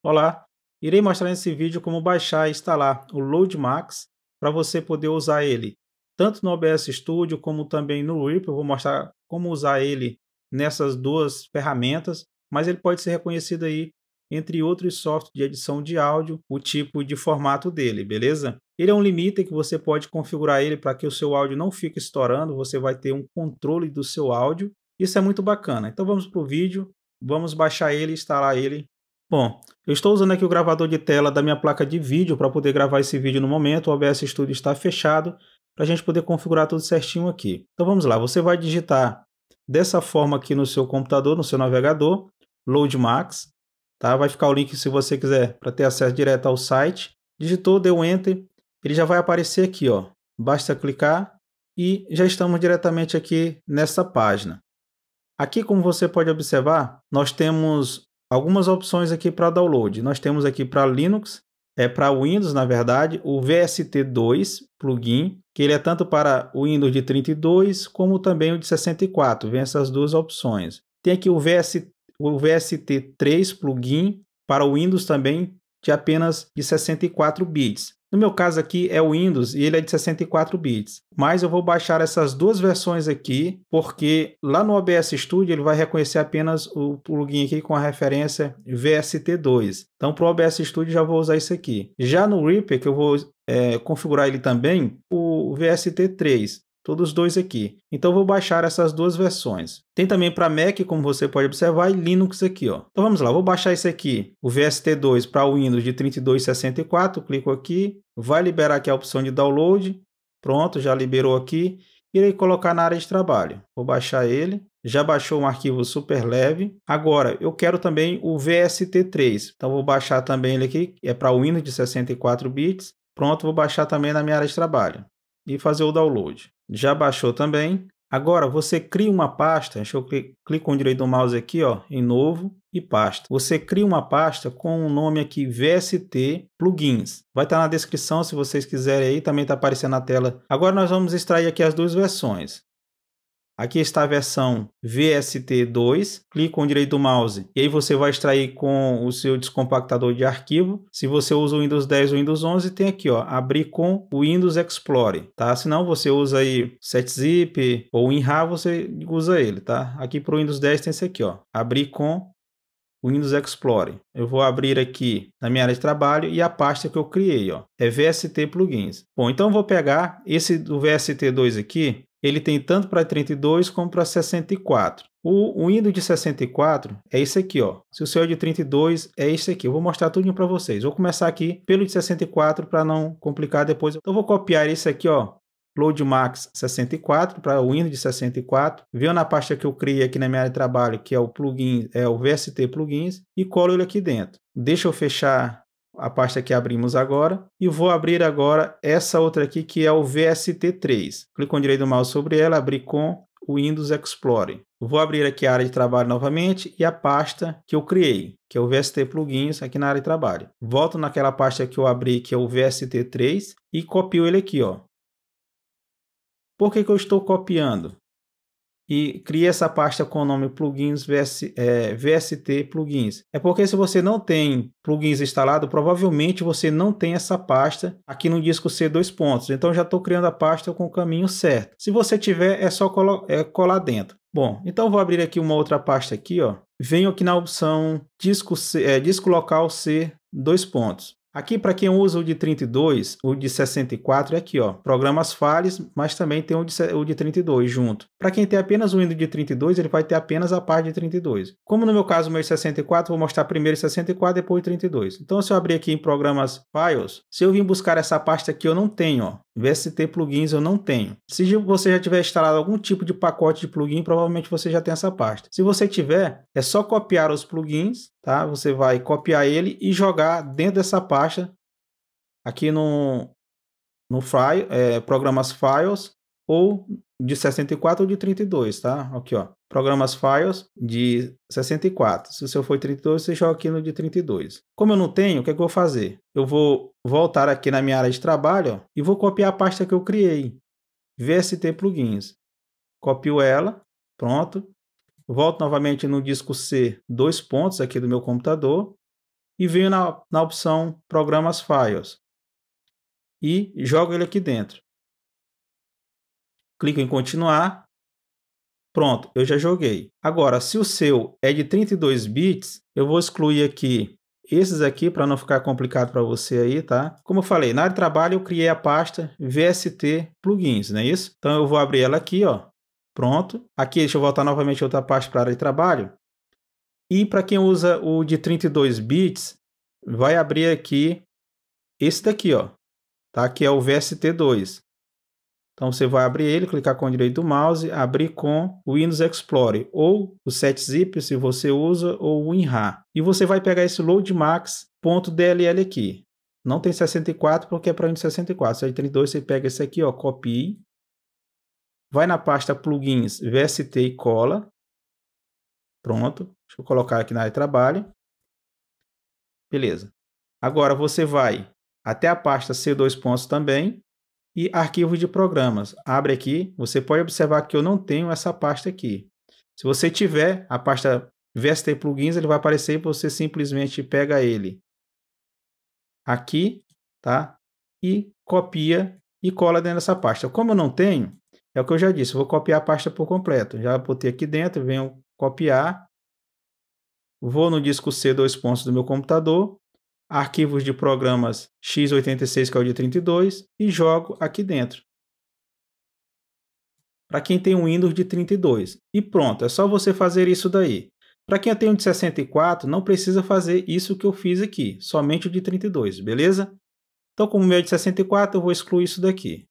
Olá, irei mostrar nesse vídeo como baixar e instalar o Loadmax para você poder usar ele tanto no OBS Studio como também no Reaper. Eu vou mostrar como usar ele nessas duas ferramentas, mas ele pode ser reconhecido aí entre outros softwares de edição de áudio, o tipo de formato dele, beleza? Ele é um limite que você pode configurar ele para que o seu áudio não fique estourando, você vai ter um controle do seu áudio. Isso é muito bacana. Então vamos para o vídeo, vamos baixar ele e instalar ele Bom, eu estou usando aqui o gravador de tela da minha placa de vídeo para poder gravar esse vídeo no momento. O OBS Studio está fechado para a gente poder configurar tudo certinho aqui. Então vamos lá, você vai digitar dessa forma aqui no seu computador, no seu navegador, Loadmax. Tá? Vai ficar o link se você quiser para ter acesso direto ao site. Digitou, deu Enter, ele já vai aparecer aqui. Ó. Basta clicar e já estamos diretamente aqui nessa página. Aqui, como você pode observar, nós temos algumas opções aqui para download. Nós temos aqui para Linux, é para Windows, na verdade, o VST2 plugin, que ele é tanto para o Windows de 32 como também o de 64. Vem essas duas opções. Tem aqui o, VS, o VST3 plugin para o Windows também de apenas de 64 bits. No meu caso aqui é o Windows e ele é de 64 bits. Mas eu vou baixar essas duas versões aqui, porque lá no OBS Studio ele vai reconhecer apenas o plugin aqui com a referência VST2. Então para o OBS Studio já vou usar isso aqui. Já no Reaper, que eu vou é, configurar ele também, o VST3 todos dois aqui. Então vou baixar essas duas versões. Tem também para Mac, como você pode observar, e Linux aqui. Ó. Então vamos lá, vou baixar esse aqui, o VST2 para Windows de 3264, clico aqui, vai liberar aqui a opção de download, pronto, já liberou aqui, irei colocar na área de trabalho. Vou baixar ele, já baixou um arquivo super leve. Agora, eu quero também o VST3, então vou baixar também ele aqui, é para o Windows de 64 bits. Pronto, vou baixar também na minha área de trabalho e fazer o download. Já baixou também. Agora você cria uma pasta, deixa eu clicar com o direito do mouse aqui, ó, em novo e pasta. Você cria uma pasta com o um nome aqui VST plugins. Vai estar tá na descrição se vocês quiserem aí, também está aparecendo na tela. Agora nós vamos extrair aqui as duas versões. Aqui está a versão VST2, clique com o direito do mouse e aí você vai extrair com o seu descompactador de arquivo. Se você usa o Windows 10 ou Windows 11, tem aqui, ó, abrir com o Windows Explorer, tá? Se não, você usa aí 7zip ou WinRAR, você usa ele, tá? Aqui para o Windows 10 tem esse aqui, ó, abrir com o Windows Explorer. Eu vou abrir aqui na minha área de trabalho e a pasta que eu criei, ó, é VST Plugins. Bom, então eu vou pegar esse do VST2 aqui, ele tem tanto para 32 como para 64. O, o Windows de 64 é esse aqui, ó. Se o seu é de 32, é esse aqui. Eu vou mostrar tudo para vocês. Vou começar aqui pelo de 64 para não complicar depois. Então, vou copiar esse aqui, ó. Load Max 64 para o Windows de 64. Viu na pasta que eu criei aqui na minha área de trabalho, que é o plugin, é o VST plugins, e colo ele aqui dentro. Deixa eu fechar a pasta que abrimos agora, e vou abrir agora essa outra aqui que é o VST3. Clico com o direito do mouse sobre ela, abrir com Windows Explorer. Vou abrir aqui a área de trabalho novamente e a pasta que eu criei, que é o VST Plugins aqui na área de trabalho. Volto naquela pasta que eu abri, que é o VST3, e copio ele aqui, ó. Por que, que eu estou copiando? e cria essa pasta com o nome plugins VS, é, VST plugins. É porque se você não tem plugins instalado, provavelmente você não tem essa pasta aqui no disco C dois pontos. Então já estou criando a pasta com o caminho certo. Se você tiver, é só colar, é, colar dentro. Bom, então vou abrir aqui uma outra pasta aqui, ó. Venho aqui na opção disco, C, é, disco local C dois pontos. Aqui, para quem usa o de 32, o de 64 é aqui, ó, programas files, mas também tem o de, o de 32 junto. Para quem tem apenas o Windows de 32, ele vai ter apenas a parte de 32. Como no meu caso, o meu de é 64, vou mostrar primeiro 64, depois 32. Então, se eu abrir aqui em programas files, se eu vim buscar essa pasta aqui, eu não tenho, ó, VST plugins eu não tenho. Se você já tiver instalado algum tipo de pacote de plugin, provavelmente você já tem essa pasta. Se você tiver, é só copiar os plugins tá? Você vai copiar ele e jogar dentro dessa pasta aqui no, no file, é, programas files ou de 64 ou de 32, tá? Aqui, ó, programas files de 64. Se o seu for 32, você joga aqui no de 32. Como eu não tenho, o que, é que eu vou fazer? Eu vou voltar aqui na minha área de trabalho ó, e vou copiar a pasta que eu criei, VST plugins. Copio ela, pronto volto novamente no disco C, dois pontos aqui do meu computador, e venho na, na opção Programas Files e jogo ele aqui dentro. Clico em continuar. Pronto, eu já joguei. Agora, se o seu é de 32 bits, eu vou excluir aqui esses aqui para não ficar complicado para você aí, tá? Como eu falei, na área de trabalho eu criei a pasta VST plugins, não é isso? Então eu vou abrir ela aqui, ó, Pronto. Aqui deixa eu voltar novamente outra parte para a área de trabalho. E para quem usa o de 32 bits, vai abrir aqui esse daqui, ó, tá? Que é o VST2. Então você vai abrir ele, clicar com o direito do mouse, abrir com o Windows Explorer ou o 7zip se você usa ou o WinRAR. E você vai pegar esse loadmax.dll aqui. Não tem 64 porque é para Windows 64. Se é 32 você pega esse aqui, ó, copie vai na pasta plugins VST e cola. Pronto. Deixa eu colocar aqui na área de trabalho. Beleza. Agora você vai até a pasta C2 pontos também e arquivos de programas. Abre aqui, você pode observar que eu não tenho essa pasta aqui. Se você tiver a pasta VST plugins, ele vai aparecer e você simplesmente pega ele aqui, tá? E copia e cola dentro dessa pasta. Como eu não tenho, é o que eu já disse, eu vou copiar a pasta por completo. Já botei aqui dentro, venho copiar. Vou no disco C, dois pontos do meu computador, arquivos de programas x86, que é o de 32, e jogo aqui dentro. Para quem tem um Windows de 32. E pronto, é só você fazer isso daí. Para quem tem um de 64, não precisa fazer isso que eu fiz aqui, somente o de 32, beleza? Então, como o meu é de 64, eu vou excluir isso daqui.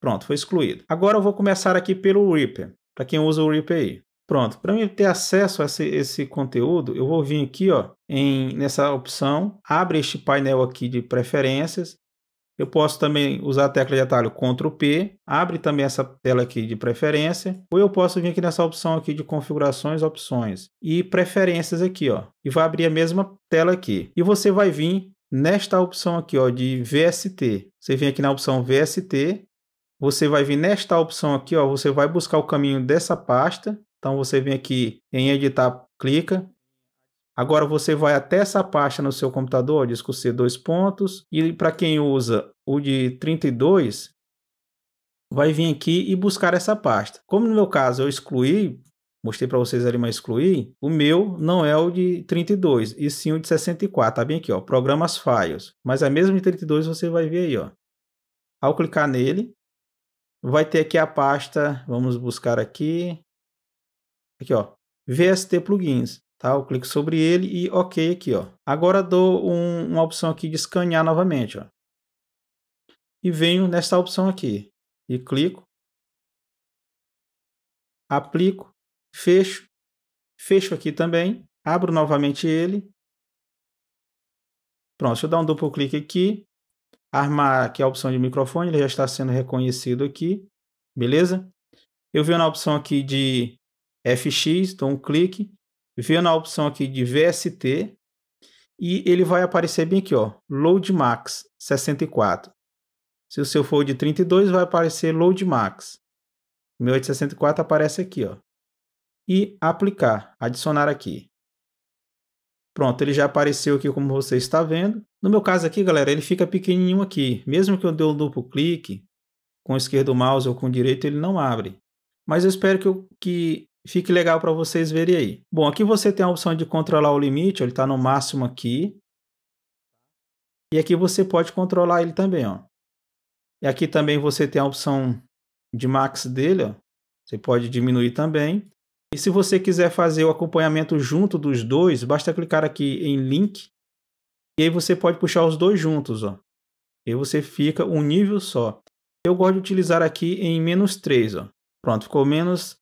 Pronto, foi excluído. Agora eu vou começar aqui pelo Reaper, para quem usa o Reaper aí. Pronto, para mim ter acesso a esse, esse, conteúdo, eu vou vir aqui ó, em, nessa opção, abre este painel aqui de preferências. Eu posso também usar a tecla de atalho Ctrl P, abre também essa tela aqui de preferência, ou eu posso vir aqui nessa opção aqui de configurações, opções e preferências aqui, ó, e vai abrir a mesma tela aqui. E você vai vir nesta opção aqui, ó, de VST. Você vem aqui na opção VST, você vai vir nesta opção aqui, ó, você vai buscar o caminho dessa pasta. Então você vem aqui em editar, clica. Agora você vai até essa pasta no seu computador, ó, disco C, dois pontos. E para quem usa o de 32, vai vir aqui e buscar essa pasta. Como no meu caso eu excluí, mostrei para vocês ali, mas excluí, o meu não é o de 32, e sim o de 64, tá bem aqui, ó, programas files, mas é mesmo de 32 você vai ver aí, ó. Ao clicar nele, vai ter aqui a pasta, vamos buscar aqui, aqui ó, VST Plugins, tá? Eu clico sobre ele e OK aqui, ó. Agora dou um, uma opção aqui de escanear novamente, ó. E venho nesta opção aqui e clico, aplico, fecho, fecho aqui também, abro novamente ele. Pronto, deixa eu dar um duplo clique aqui, Armar, que a opção de microfone, ele já está sendo reconhecido aqui, beleza? Eu venho na opção aqui de FX, dou um clique, venho na opção aqui de VST e ele vai aparecer bem aqui, ó, Load Max 64. Se o seu for de 32, vai aparecer Load Max. O meu é aparece aqui, ó. E aplicar, adicionar aqui. Pronto, ele já apareceu aqui como você está vendo. No meu caso aqui, galera, ele fica pequenininho aqui. Mesmo que eu dê um duplo clique com o esquerdo mouse ou com o direito, ele não abre. Mas eu espero que, eu, que fique legal para vocês verem aí. Bom, aqui você tem a opção de controlar o limite, ele está no máximo aqui. E aqui você pode controlar ele também, ó. E aqui também você tem a opção de max dele, ó. Você pode diminuir também. E se você quiser fazer o acompanhamento junto dos dois, basta clicar aqui em link e aí você pode puxar os dois juntos, ó. E você fica um nível só. Eu gosto de utilizar aqui em menos 3, ó. Pronto, ficou menos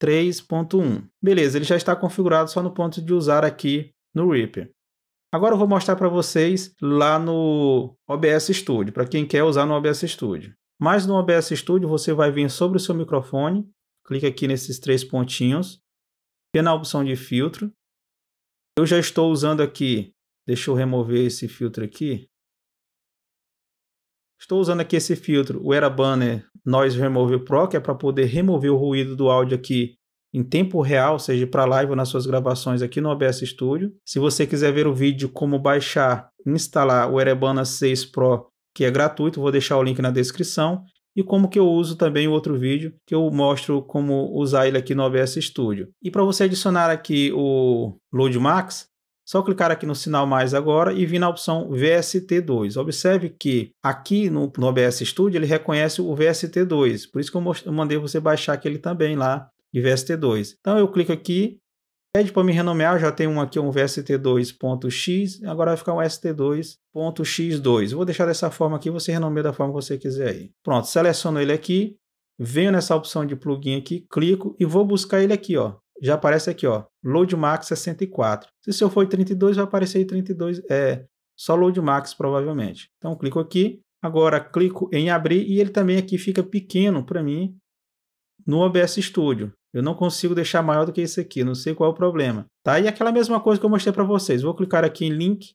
3.1. Beleza, ele já está configurado só no ponto de usar aqui no Reaper. Agora eu vou mostrar para vocês lá no OBS Studio, para quem quer usar no OBS Studio. Mas no OBS Studio você vai vir sobre o seu microfone, clica aqui nesses três pontinhos, vem na opção de filtro. Eu já estou usando aqui Deixa eu remover esse filtro aqui. Estou usando aqui esse filtro, o Era Banner Noise Remover Pro, que é para poder remover o ruído do áudio aqui em tempo real, seja para live ou nas suas gravações aqui no OBS Studio. Se você quiser ver o vídeo como baixar e instalar o Erebana 6 Pro, que é gratuito, vou deixar o link na descrição. E como que eu uso também o outro vídeo, que eu mostro como usar ele aqui no OBS Studio. E para você adicionar aqui o Load Max, só clicar aqui no sinal mais agora e vir na opção VST2. Observe que aqui no, no OBS Studio ele reconhece o VST2, por isso que eu, mandei você baixar aquele também lá de VST2. Então eu clico aqui, pede para me renomear, já tem um aqui, um VST2.x, agora vai ficar um ST2.x2. Vou deixar dessa forma aqui, você renomeia da forma que você quiser aí. Pronto, seleciono ele aqui, venho nessa opção de plugin aqui, clico e vou buscar ele aqui, ó, já aparece aqui, ó, Loadmax 64. Se o seu for 32, vai aparecer aí 32, é, só Loadmax provavelmente. Então, clico aqui. Agora, clico em abrir e ele também aqui fica pequeno para mim no OBS Studio. Eu não consigo deixar maior do que esse aqui, não sei qual é o problema. Tá? E aquela mesma coisa que eu mostrei para vocês. Vou clicar aqui em Link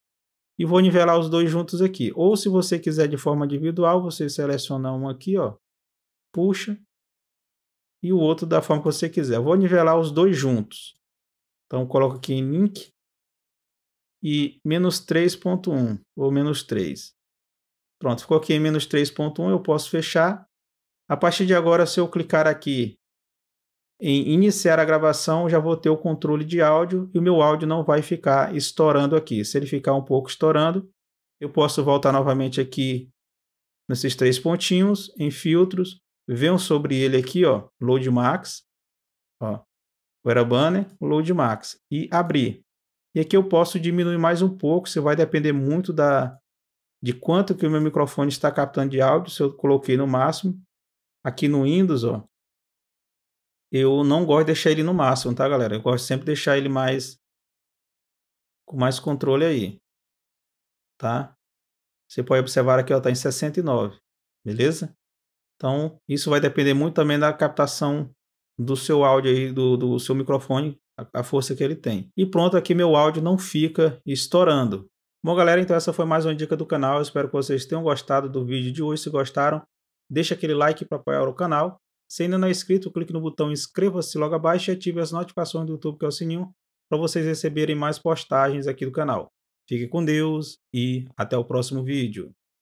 e vou nivelar os dois juntos aqui. Ou se você quiser de forma individual, você seleciona um aqui, ó, puxa e o outro da forma que você quiser. Eu vou nivelar os dois juntos. Então, coloco aqui em link e menos 3.1 ou menos 3. Pronto, ficou aqui em menos 3.1, eu posso fechar. A partir de agora, se eu clicar aqui em iniciar a gravação, já vou ter o controle de áudio e o meu áudio não vai ficar estourando aqui. Se ele ficar um pouco estourando, eu posso voltar novamente aqui nesses três pontinhos, em filtros, venham sobre ele aqui, ó, load max, ó, o era banner, load max e abrir. E aqui eu posso diminuir mais um pouco, você vai depender muito da de quanto que o meu microfone está captando de áudio, se eu coloquei no máximo. Aqui no Windows, ó, eu não gosto de deixar ele no máximo, tá, galera? Eu gosto sempre de deixar ele mais com mais controle aí, tá? Você pode observar aqui, ó, tá em 69, beleza? Então, isso vai depender muito também da captação do seu áudio aí, do, do seu microfone, a, a força que ele tem. E pronto, aqui meu áudio não fica estourando. Bom, galera, então essa foi mais uma dica do canal. Eu espero que vocês tenham gostado do vídeo de hoje. Se gostaram, deixa aquele like para apoiar o canal. Se ainda não é inscrito, clique no botão inscreva-se logo abaixo e ative as notificações do YouTube, que é o sininho, para vocês receberem mais postagens aqui do canal. Fique com Deus e até o próximo vídeo.